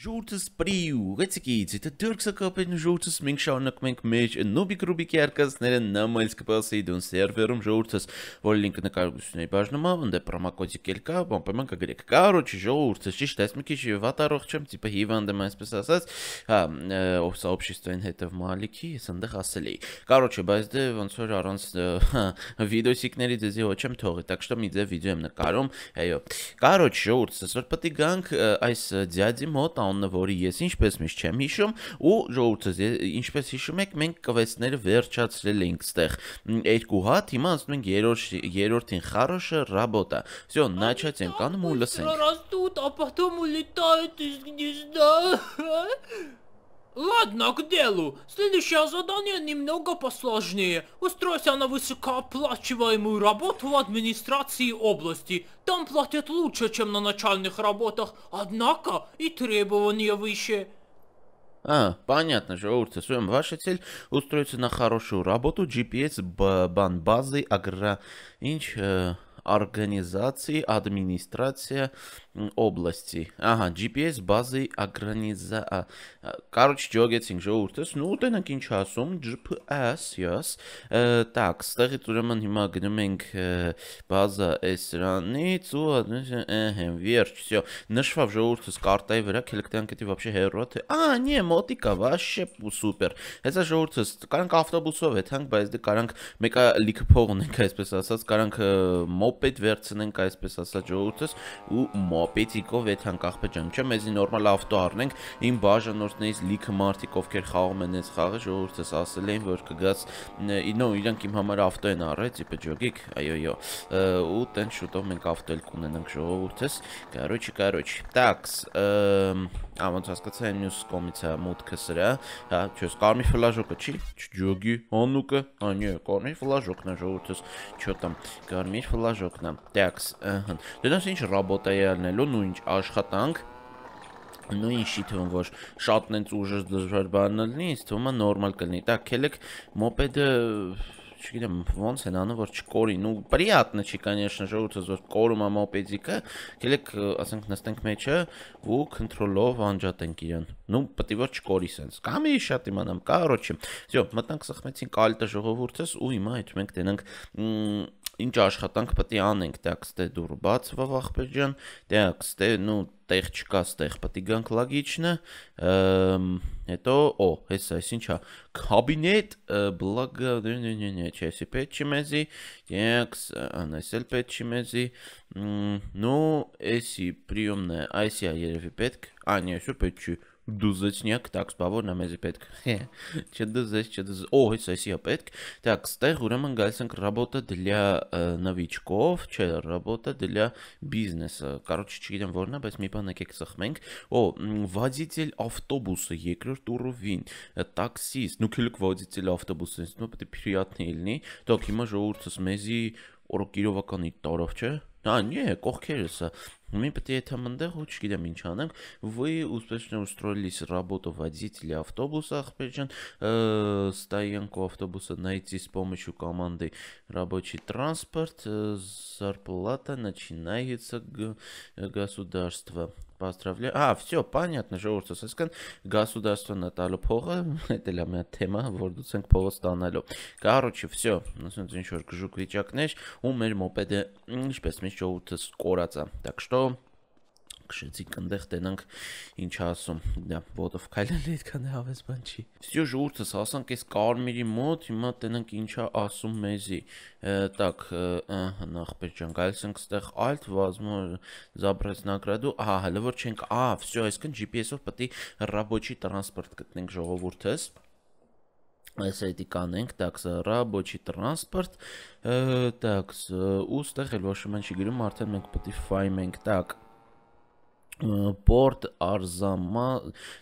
Ժողովրդս պրիու, գեցիկից, եթե դերքսը կապեն ժողովրդս մենք շարունակում ենք մեջ նոբիկ ռուբիկի արկածները նամալս կպասի դուն սերվերում ժողովրդս, որ լինքը նկարագրությունների բաժնումա, ընդ պրոմոկոդիկ էլ կա, բամպեման կգրեք։ Կարոջի ժողովրդս ճիշտ այս մի քիչ վատառող չեմ, տիպը հիվանդեմ այսպես ասած, հա, ով сообществային հետև մալիքի, ես այնտեղ ասել էի։ Կարոջի, բայց դե ոնց որ առանց հա, վիդեոսիկների դեզի ոչ եմ թողի, так что մի ձև վիդեո եմ նկարում, այո։ Կարոջ ժողովրդս, որ պետք է գանք այս ձյաձի մոտ անունը, որի ես ինչպես միշտ չեմ հիշում, ու ժողովուրդս, ինչպես հիշում եք, մենք կվեսները վերջացրել էինք ստեղ երկու հատ, հիմա անցնում ենք երրորդ երրորդին խարոշը ռաբոտա։ Всё, начать ենք անում ու լսենք։ Растут, а потом улетают из гнезда։ Ладно, к делу. Следующее задание немного посложнее. Устройся на высокооплачиваемую работу в администрации области. Там платят лучше, чем на начальных работах, однако и требования выше. А, понятно же, Урцис, ваша цель устроиться на хорошую работу, GPS, банбазы, агроинч, э, организации, администрация, области. Ահա, GPS բազի ագրանիզա։ Կարոչ ջոգեցինք ժողովուրդս, նու տենանք ինչ ասում, GPS, yes. Так, ստեղից ուրեմն հիմա գնում ենք բազա էսրանից ու ըհը, վերջ, всё։ Նշվավ ժողովուրդս կարտայի վրա, քելք տենանք դի вообще հերո թե։ Ա, не, մոտիկա, вообще супер։ Հեսա ժողովուրդս, կարանք ավտոբուսով եթանք, բայց դե կարանք մեկը լիքը փող ունենք, այսպես ասած, կարանք մոպեդ վերցնենք, այսպես ասած, ժողովուրդս ու մոպեդ պեցիկով այդ հանկախպը ջան, չէ, մեզի նորմալ ավտո առնենք, իմ բաժանորդներից լիքը մարդիկ ովքեր խաղում են այս խաղը, ժողովուրդս ասել էին, որ կգաց, նո, իրանք իմ համար ավտո են առած, իպե ջոգիկ, այո, այո, ու տեն շուտով մենք ավտո էլ կունենանք ժողովուրդս, կարոչի, կարոչի, տաքս, ամոնց հասկացա եմ մյուս կոմիցա մուտքը սրա, հա, չես կարմի ֆլաժոկը չի, չջոգի, հանուկը, անյե, կարմի ֆլաժոկն է ժողովուրդս, չո там, կարմի ֆլաժոկն է, տաքս, ըհը, դրանց դե ինչ ռոբոտայալն անելու, նույն աշխատանք, նույն ինչի թվում որ շատն են ուժը դժվար բանն լինի, ինձ թվում է նորմալ կլինի։ Դա քելեք մոպեդը չգիտեմ ոնց են անում որ չկորի նու պրիատնը չի конечно же ուտես որ կորում է մոպեդիկը գելեք ասենք նստենք մեջը ու կոնտրոլով անջատենք իրան նու պետք է որ չկորի սենց կամի շատ իմանամ կարոչի всё մտանք սխմեցինք ալտը ժողովուրդս ու հիմա այդ մենք դենանք ինչ աշխատանք պետք է անենք տաքստե դուր բաց վախպեջ ջան տաքստե նու տեղ չկա ստեղ պետք է գանք լագիչնը հետո օ հես այս ինչա կաբինետ բլագա նե չեսի պետք չի մեզի տաքս անեսել պետք չի մեզի նու էսի պրիումնը այսիա երևի պետք անյեսու պետք չի դուզեցնյակ տաքս, բա որն է մեզ պետք։ Չդուզես, չդուզ։ Օ, այս էսիա պետք։ Так, ստեղ ուրեմն գալիս ենք работа для новичков, չէ, работа для бизнеса։ Короче, չգիտեմ որն է, բայց մի բան եկեք ծխմենք։ Օ, водитель автобуса երկրորդ ուровень, таксист, ну քելք водитель автобуса, ну պետք է приятный լինի։ Так, հիմա ժողովուրդս մեզի օրոքիրովականի տարով, չէ՞։ Не, кохкерится. Мы по тетаманда хочешь кидам инчанам. Вы успешно устроились работу водителя автобуса, причем стоянку автобуса найти с помощью команды рабочий транспорт. зарплата начинается государства. Поздравляю. А, все, понятно, ժողովուրդ ասեսքան государствоն է տալու փողը, դա էլ է մի հատ թեմա, որ դուց ենք փողը ստանալու։ Короче, все, ասենց ինչ որ գժուկ վիճակներ ու մեր մոպեդը ինչպես միշտ ժողովուրդը կորած է։ Так что Քշեցի կնդեղ տենանք ինչ ասում։ Դա ոտով քայլել այդքան հավես բան չի։ Всё ժողովուրդս հասանք այս Կարմիրի մոտ, հիմա տենանք ինչա ասում մեզի։ Так, ահա նախպես ջան, գալիս ենք ստեղ alt возможно забрать награду։ Ահա, հələ որ չենք, ահա, всё, այսքան GPS-ով պետք է ռաբոչի տրանսպորտ գտնենք ժողովուրդս այս այդի կանենք, տաքս ռաբոչի տրանսպորտ, տաքս ու ստեղ էլ ոչ ոման չի գրում, արդեն մենք պետք է ֆայմ ենք, տակ, պորտ արզամա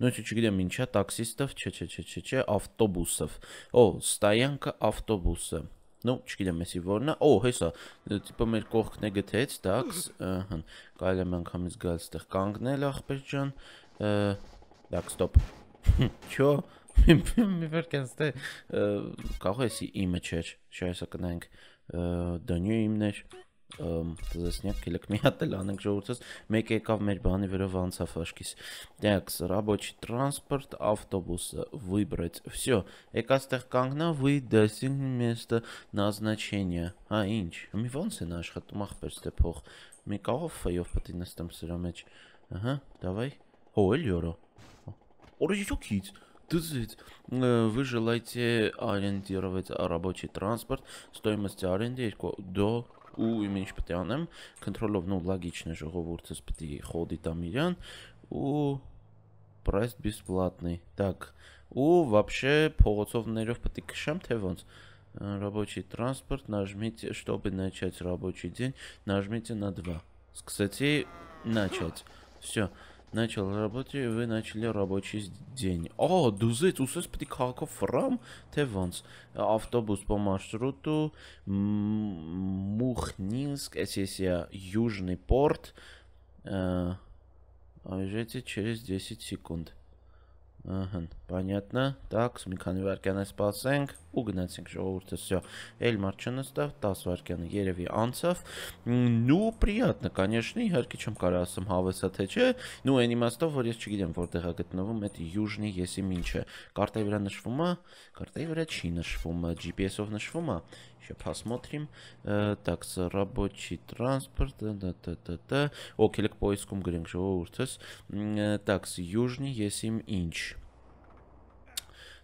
նույնիսկ չգիտեմ ինչա տաքսիստով չէ չէ չէ չէ չէ ավտոբուսով օ ստայանка ավտոբուսը ну չգիտեմ էսի որնա օ հեսա տիպը մեր կողքն է գտեց տաքս հա կարելի է մանկամից գալ այդտեղ կանգնել ախպեր ջան տակ ստոպ չո մի վերքենստե կարող էսի իմը չէ չէ հեսա կնենք դանյու իմներ զեսնյակ կիլոկմիատել անեգժողուցած մեկ եկավ մեր բանի վերով անցավ աշկիս տեքս рабочий транспорт автобуса выбрать все եկա ստեղ կանգնա вы դեսին место назначения հա ինչ մի ոնց են աշխատում ախպեր ստեփող մի կարող ֆայով պետք է նստեմ սրա մեջ ահա давай հո էլ յորո օրիջուքից Вы желаете арендировать рабочий транспорт. Стоимость аренды до ու իմ ինչպետք է անեմ, control-ով նո լագիչն է ժողովուրդս պետք է խոդի տամ իրան ու price бесплатный. Так. У вообще փողոցով ներով պետք է քշեմ թե ոնց рабочий транспорт, нажмите, чтобы начать рабочий день, нажмите на 2. Кстати, начать. Все начал работать, вы начали рабочий день. О, а, дузы, усес прикаков фрам, теванс. Автобус по маршруту Мухнинск, Эсесия, Южный порт. Э, уезжайте через 10 секунд. Ага, понятно. Так, с на спасенг. ու գնացինք ժողովուրդը всё էլ մարդ չնստավ 10 վայրկյանը երևի անցավ նու приятно конечно իհարկե չեմ կարող ասեմ հավեսա թե չէ նու այն իմաստով որ ես չգիտեմ որտեղ է գտնվում այդ յուժնի եսի ինչը կարտայի վրա նշվում է կարտայի վրա չի նշվում GPS-ով նշվում է Еще посмотрим. Так, рабочий транспорт. Окей, к поискам Грингшоуртес. Так, с южней есть им инч.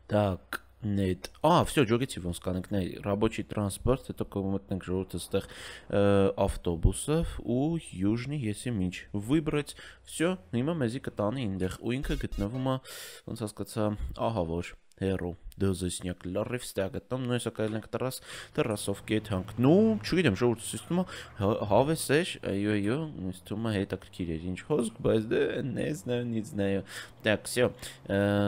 Так, Нет. А, все, жогեցի ոնց կանենք, նայ, рабочий транспорт, հետո կմտնենք ժողովուրդը այդտեղ ավտոբուսով ու Южный եսի միջ։ Выбрать. Все, հիմա մեզի կտանի այնտեղ ու ինքը գտնվում է, ոնց հասկացա, ահա որ հերո դոզեսնյակ լարիվ ստա գտնում նույն սակայն ենք տրաս տրասովքի հետ հանգնում չգիտեմ շուտ սիստեմա հա, հավես է այո այո սիստեմա հետաքրքիր էր ինչ հոսք բայց դե նեզն նիզն այո так всё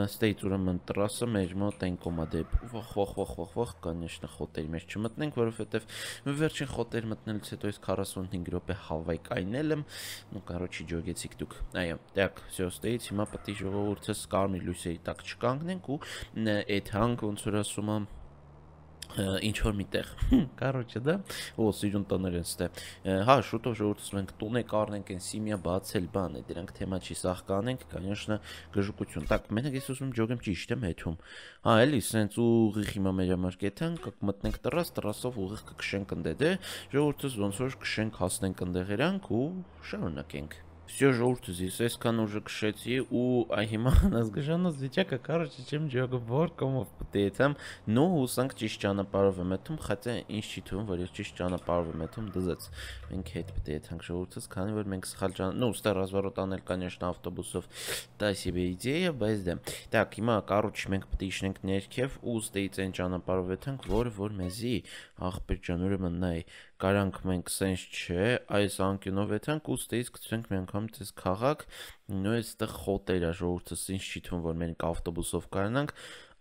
ստեյց ուրեմն տրասը մեր մոտ են կոմադեպ վախ վախ վախ վախ վախ կանեշնա խոտերի մեջ չմտնենք որովհետև վերջին խոտեր մտնելուց հետո ես 45 րոպե հավայք այնել եմ ну короче ջոգեցիք դուք այո так всё ստեյց հիմա պետք է ժողովուրդս կարմիր լույսերի տակ չկանգնենք ու այդ հանք ոնց որ ասում եմ ինչ որ միտեղ։ Կարոջը դա, օ, սիրուն տներ են ստե։ Հա, շուտով ժողովուրդս մենք տուն է կառնենք, այն սիմիա բացել բան է, դրանք թեմա չի սախ կանենք, կանյոշնա գժուկություն։ Так, մենակ ես ուզում ջոգեմ ճիշտ եմ հետում։ Հա, էլի, սենց ուղիղ հիմա մեր մարքեթան կմտնենք տրաս, տրասով ուղիղ կքշենք ընդե, դե ժողովուրդս ոնց որ կշենք հասնենք ընդեղերանք ու շարունակենք։ Всё жёлто здесь, այսքան ուժը քշեցի ու այ հիմա անազգժանած վիճակը, короче, չեմ ջոգը որ կոմով պատեցամ, но հուսանք ճիշտ ճանապարհով եմ եթում, хотя ինչ չի թվում, որ ես ճիշտ ճանապարհով եմ եթում, դզած։ Մենք հետ պատեցանք ժողովրդս, քանի որ մենք սխալ ճան, ну, ստա развороտ անել, конечно, ավտոբուսով, դա себе идея, բայց դե։ Так, հիմա, короче, մենք պետք է իշնենք ներքև ու ստեից այն ճանապարհով եթանք, որը որ մեզի աղբեր ջան, ուրեմն նայ, Կարանք մենք sense չէ, այս անկյունով եթանք ու ստեից գցենք մի անգամ դες քաղաք, նույնիսկ այդտեղ խոտեր է, ժողովուրդը sense չի թվում, որ մենք ավտոբուսով կարանանք,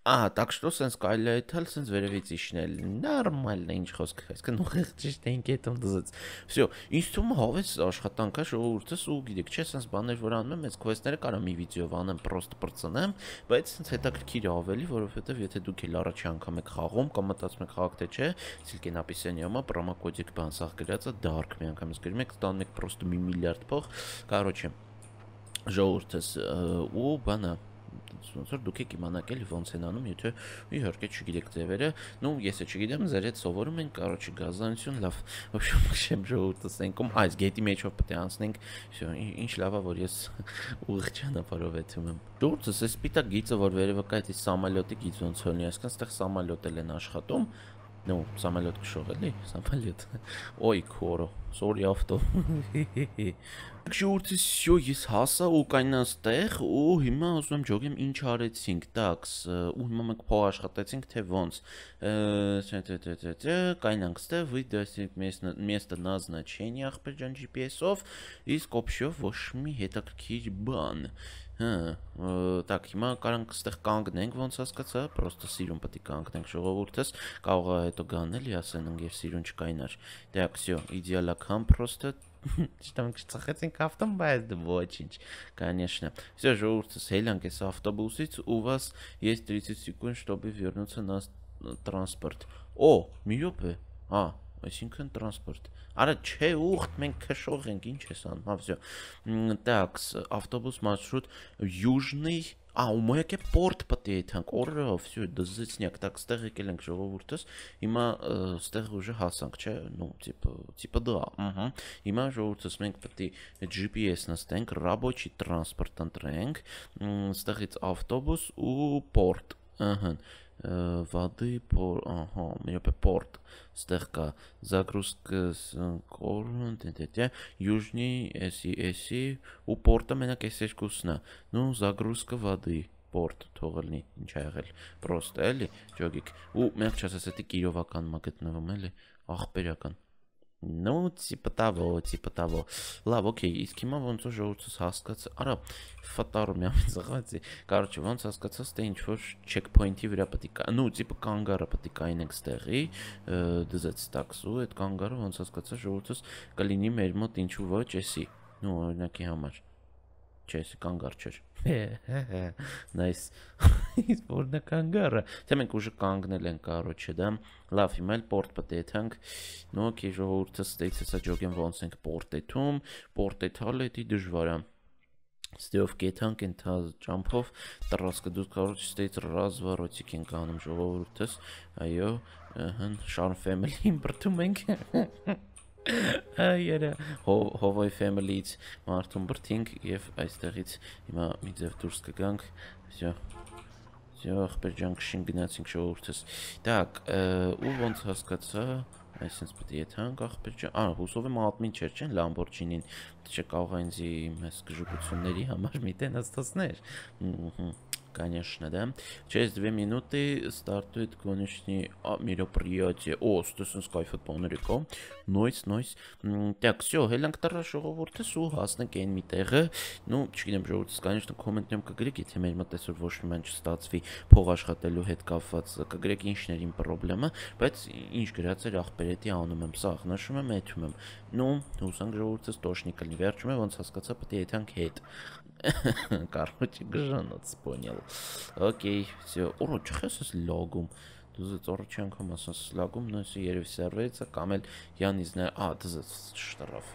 Ահա, так что sense կարելի է թել sense վերևից իշնել։ Նորմալն է ինչ խոսք քես, կնուղեղ ճիշտ ենք հետում դզած։ Всё, ինձ թվում է հավես աշխատանքա շուրտես ու գիտեք, չէ sense բաներ որ անում եմ, այս քվեսթները կարա մի վիդեով անեմ, պրոստ պրծնեմ, բայց sense հետաքրքիր է ավելի, որովհետև եթե դուք էլ առաջի անգամ եք խաղում կամ մտածում եք խաղակ թե չէ, Սիլկեն Ապիսենյամա պրոմոկոդիկ բան սաղ գրածա dark մի անգամ ես գրում եք, ստանում եք պրոստը 1 միլիարդ փող, կարոչ է։ Ժողովուրդս ու բանա ոնց որ դուք եք իմանաք էլի ոնց են անում, եթե իհարկե չգիտեք ձևերը, նո ես էլ չգիտեմ, ձեր հետ սովորում ենք, կարոջի գազանություն, լավ, вообще մշեմ ժողովուրդը սենքում, այս գեյտի մեջով պետք է անցնենք, ինչ լավա որ ես ուղիղ ճանապարհով եթում եմ։ Դուրսս է սպիտակ գիծը, որ վերևակայ այդ սամալյոտի գիծ ոնց հոլնի, այսքան ստեղ սամալյոտել են աշխատում, նո սամալյոտ քշող էլի, սամալյոտ։ Ոյ քորո, sorry ավտո։ ժողովրդից շո ես հասա ու կանա ստեղ ու հիմա ուզում եմ ջոգեմ ինչ արեցինք տաքս ու հիմա մենք փող աշխատեցինք թե ոնց կանանք ստեղ вы դասիք место назначения ախպեր ջան GPS-ով իսկ օբշով ոչ մի հետաքրքիր բան հա так հիմա կարանք այստեղ կանգնենք ոնց հասկացա պրոստը սիրուն պետք կանգնենք ժողովուրդս կարող է հետո գանել ասեն ընկեր սիրուն չկայնար так всё идеально кам просто Չտանք ծխեցինք ավտոմոբիլ, ոչինչ, конечно. Все же ուրցս հելանքես ավտոբուսից у вас есть 30 секунд, чтобы вернуться на տրանսպորտ։ Օ, մի ոպե։ Հա, այսինքն տրանսպորտ։ Արա չէ, ուխտ, մենք քշող ենք, ինչ ես անում, все. Так, автобус маршрут Южный Ա, ու մեկ է պորտ պետք է իթանք, օրը, всё, դզիցնյակ, так, ստեղ եկել ենք ժողովուրդս։ Հիմա ստեղ ուժը հասանք, չէ, ну, типа, типа да, ըհը։ Հիմա ժողովուրդս մենք պետք է GPS նստենք, ռաբոչի տրանսպորտ ընտրենք, ստեղից ավտոբուս ու պորտ, ըհը։ Воды пор, ага, у меня порт стегка. Загрузка с корм, тетя, южней эси эси у порта меня кесеч вкусно. Ну, загрузка воды. Порт թողելնի ինչ ա եղել պրոստ էլի ճոգիկ ու մենք չասած էտի կիրովական մա գտնվում էլի ախբերական Ну, типа того, типа того. Լավ, օքեյ, իսկ հիմա ոնց որ ժողովուրդս հասկացա, արա ֆտարում եմ զղացի։ Կարոջը ոնց հասկացած թե ինչ որ checkpoint-ի վրա պետք է, ну, типа կանգարը պետք է կայնենք ստեղի, դզեց տաքսու, այդ կանգարը ոնց հասկացա ժողովուրդս կլինի մեր մոտ ինչու ոչ էսի։ Ну, օրինակի համար։ Չէ, կանգար չէր։ Nice իսկ որն է կանգառը թե մենք ուժը կանգնել ենք կարոչը դա լավ հիմա էլ պորտ պատեթանք նո օքեյ ժողովուրդը ստեյցս աջոգեն ոնց ենք պորտեթում պորտեթալ է դի դժվար է Ստեյով կետանք են թա ճամփով տրասկը դուք կարող չստեյց ռազվարոցիկ ենք անում ժողովուրդս այո հն շարմ ֆեմիլին բրթում ենք Այերա հովոյ ֆեմիլից մարդուն բրթինք եւ այստեղից հիմա մի ձև դուրս կգանք վсё Ձեր ախպեր ջան քշին գնացինք ժողովուրդս։ Так, ու ոնց հասկացա, այսինքն պետք է եթանք ախպեր ջան։ Ահա, հուսով եմ ադմին չէր, չեն Lamborghini-ն, չէ կարող այնզի մեզ գժուկությունների համար մի տեն հստացներ։ Ուհ конечно, да? Через две минуты стартует гоночный мероприятие. О, ստեսն Skyfall բաները կա։ Նոյս, նոյս։ Так, всё, հելանք տարա ժողովուրդը սու հասնենք այն մի տեղը։ Ну, չգիտեմ, ժողովուրդս конечно կոմենտներում կգրեք, եթե մեր մոտ այսօր ոչ մի բան չստացվի փող աշխատելու հետ կապված, կգրեք ինչներ իմ խնդրեմը, բայց ինչ գրած էր ախպերետի անում եմ, սա ախնաշում եմ, եթում եմ։ Ну, հուսանք ժողովուրդս տոշնի կլի վերջում է, ոնց հասկացա, պետք է եթանք հետ։ Короче, гжанец понял. Окей, все. Օրոջ ես ես լոգում։ Դուզից օրոջ անգամ ասած լոգում, նույնս երևի սերվերից է կամ էլ յանիզն է, ա, դուզից շտրաֆ։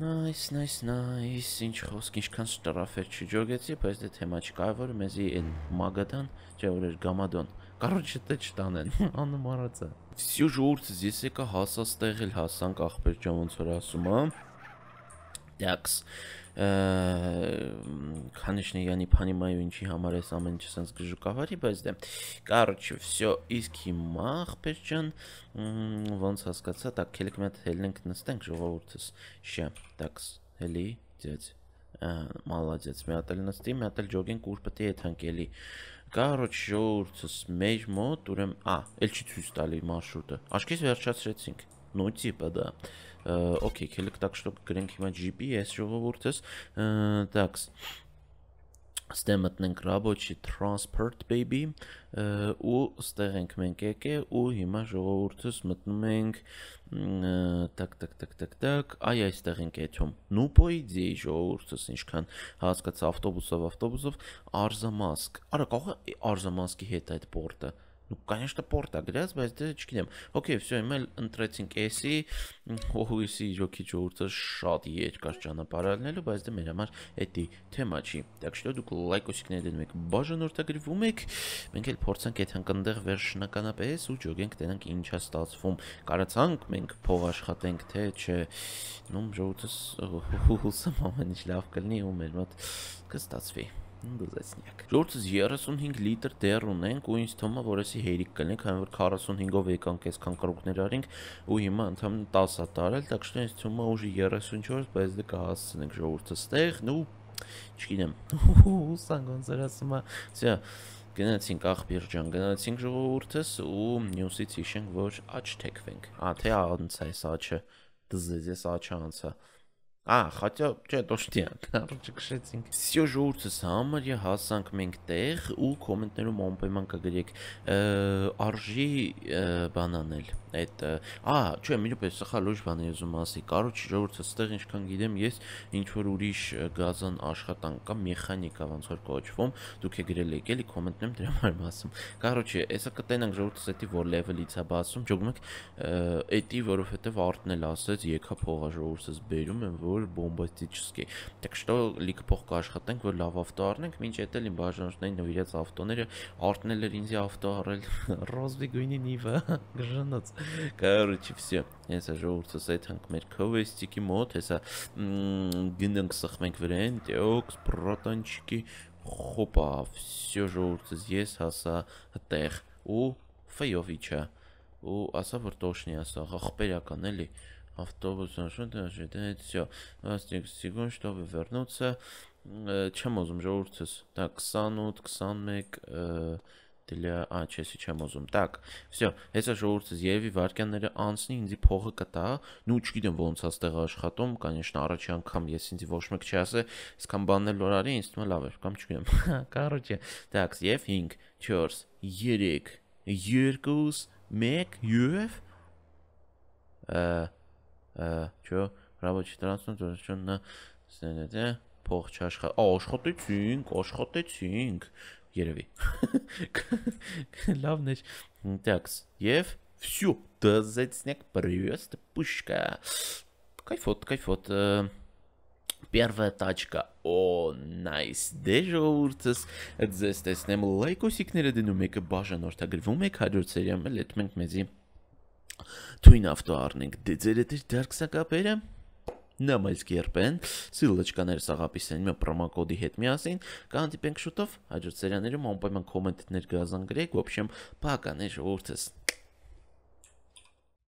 Nice, nice, nice. Ինչ խոսք, ինչքան շտրաֆեր չջոգեցի, բայց դե թեմա չկարևոր, մեզի այն մագադան, չէ՞ որ էր գամադոն։ Короче, դե չտանեն, անմարածա։ Всю ժուրտ զիսեկա հասած տեղել հասանք ախպեր ջան ոնց որ ասում եմ տաքս քանիշն я не понимаю ինչի համար էս ամեն ինչը sense գժուկավարի բայց դե короче все իսկ հիմա ախպեր ջան ոնց հասկացա так քելիք մետ հելնենք նստենք ժողովուրդս շե такс հելի ձեզ մալածեց մի հատ էլ նստի մի հատ էլ ջոգինգ ուր պետք է եթանք էլի Կարոջ շորցս մեր մոտ ուրեմ, ա, էլ չի ցույց տալի մարշրուտը։ Աչքից վերջացրեցինք։ Ну, типа, да. Э, окей, քելք так что գրենք հիմա GPS ժողովուրդս։ Так. Ստե մտնենք Rabochi Transport Baby ու ստեղ ենք մենք եկե ու հիմա ժողովուրդս մտնում ենք տակ տակ տակ տակ տակ այ այստեղ ենք եթում ну по идее ժողովուրդս ինչքան հասկաց ավտոբուսով ավտոբուսով արզամասկ արա կարող է արզամասկի հետ այդ բորտը Ну, конечно, порտ ագրած, բայց դե չգիտեմ։ Okay, всё, հիմա էլ ընտրեցինք էսի, հույսի իրոքի ճորտը շատ երկար ճանապարհ ալնելու, բայց դե մեր համար էդի թեմա չի։ Так что դուք լայքոսիկներ դնում եք, բաժանորդագրվում եք։ Մենք էլ փորձանք այդ հնկնդեղ վերջնականապես ու ճոգենք տենանք ինչա ստացվում։ Կարացանք մենք փող աշխատենք, թե չէ։ Ну, ժողովուրդս հուսամ ամեն ինչ լավ կլինի ու մեր մոտ կստացվի։ Դուզեցնյակ։ Ժողովրդս 35 լիտր դեռ ունենք ու ինձ թվում է որ էսի հերիք կլինենք, այն որ 45-ով եկանք այսքան կրուկներ արինք ու հիմա ընդհանրապես 10 է տարել, так что ինձ թվում է ուժի 34, բայց դե կհասցնենք ժողովրդս տեղ, նու չգիտեմ։ Սան գոնզեր ասում է, ցա գնացինք աղբիր ջան, գնացինք ժողովուրդս ու նյուսից հիշենք, որ աչ թեքվենք։ Ա թե անց այս աչը, դզեզ ես աչը անցա։ աչ Ա, хотя, չէ, դոշտյան, առաջը քշեցինք։ Всё ժուրցս համարյա հասանք մենք տեղ ու կոմենտներում անպայման կգրեք արժի բանանել այդ ա, չէ, մի րոպե, սխա լուրջ բան եմ ուզում ասի։ Կարոջ ժուրցս ստեղ ինչքան գիտեմ ես ինչ որ ուրիշ գազան աշխատանք կամ մեխանիկա ոնց որ կոչվում, դուք եք գրել եք էլի կոմենտներում դրա համար ասում։ Կարոջի, հեսա կտենանք ժուրցս էտի որ լեվելից է բացում, ճոգում եք էտի, որովհետև արտնել ասեց, եկա փողաժուրցս բերում եմ որ որ բոմբաստիչսկի։ Так դե что լիք փող կաշխատենք, որ լավ ավտո առնենք, ոչ էդ էլ իմ բաժանորդներին նվիրած ավտոները արտնել էր ինձի ավտո առել ռոզվի գույնի նիվը գժնած։ Короче, все։ Հեսա ժողովուրդս այդ հանք մեր քովեստիկի մոտ, հեսա գնանք սխմենք վրան, տեոքս պրոտանչիկի խոպա, все ժողովուրդս ես հասա տեղ ու Ֆեյովիչը ու ասա որ Տոշնի ասա, ախպերական էլի։ Ա автобус нашел, даже это все. Астик секунд, чтобы вернуться. Чем озум же урцес? Так, ксанут, ксанмек, դիլա, ա, չէ, ես չեմ ուզում։ Так, всё, հեսա ժողովուրդս Եվի վարքյանները անցնի, ինձի փողը կտա։ Նու չգիտեմ ոնց է ստեղ աշխատում, կանեշն առաջի անգամ ես ինձ ոչ մեկ չի ասել, իսկան բանն էլ լորարի, ինձ թվում է լավ էր, կամ չգիտեմ։ Կարոջե, так, Եվ 5, 4, 3, 2, 1, Եվ չո ռաբոչի տրանսֆորմացիան ստենդե փող չաշխա ա աշխատեցինք աշխատեցինք երևի լավն է так եւ всё да зацняк привет пушка кайфот кайфот Первая տաճկա։ Օ, նայս։ Դեժորտս ձեզ տեսնեմ լայքոսիկները դնում եք, բաժանորդագրվում եք հաջորդ սերիայում, էլ մենք մեզի Թույն ավտո առնենք դեզերետեր դարքսակապերը նամայս կերպեն, սիլլոչկաներ սաղապիսեն մի պրոմոկոդի հետ միասին, կանդիպենք շուտով, հաջորդ սերաներում անպայման կոմենտ ներգազանգրեք, ոպշեմ պականեր ժողորդես։